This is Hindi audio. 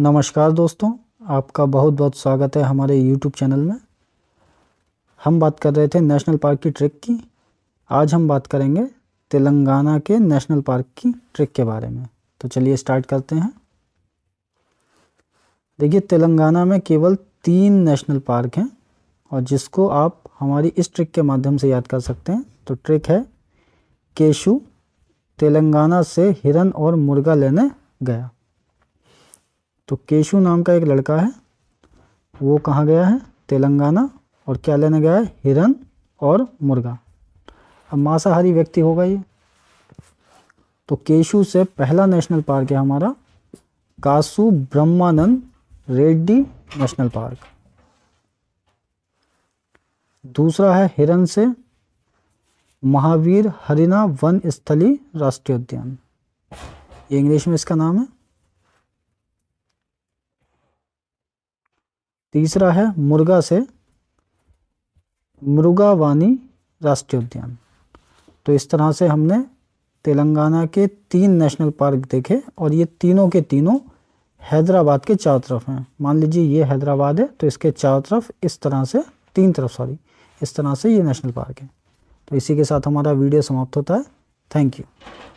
नमस्कार दोस्तों आपका बहुत बहुत स्वागत है हमारे YouTube चैनल में हम बात कर रहे थे नेशनल पार्क की ट्रिक की आज हम बात करेंगे तेलंगाना के नेशनल पार्क की ट्रिक के बारे में तो चलिए स्टार्ट करते हैं देखिए तेलंगाना में केवल तीन नेशनल पार्क हैं और जिसको आप हमारी इस ट्रिक के माध्यम से याद कर सकते हैं तो ट्रिक है केशु तेलंगाना से हिरन और मुर्गा लेने गया तो केशु नाम का एक लड़का है वो कहाँ गया है तेलंगाना और क्या लेने गया है हिरन और मुर्गा अब मांसाहारी व्यक्ति होगा ये तो केशु से पहला नेशनल पार्क है हमारा कासु ब्रह्मानंद रेड्डी नेशनल पार्क दूसरा है हिरन से महावीर हरिना वन स्थली राष्ट्रीय उद्यान ये इंग्लिश में इसका नाम है तीसरा है मुर्गा से मुर्गावानी राष्ट्रीय उद्यान तो इस तरह से हमने तेलंगाना के तीन नेशनल पार्क देखे और ये तीनों के तीनों हैदराबाद के चारों तरफ हैं मान लीजिए ये हैदराबाद है तो इसके चारों तरफ इस तरह से तीन तरफ सॉरी इस तरह से ये नेशनल पार्क है तो इसी के साथ हमारा वीडियो समाप्त होता है थैंक यू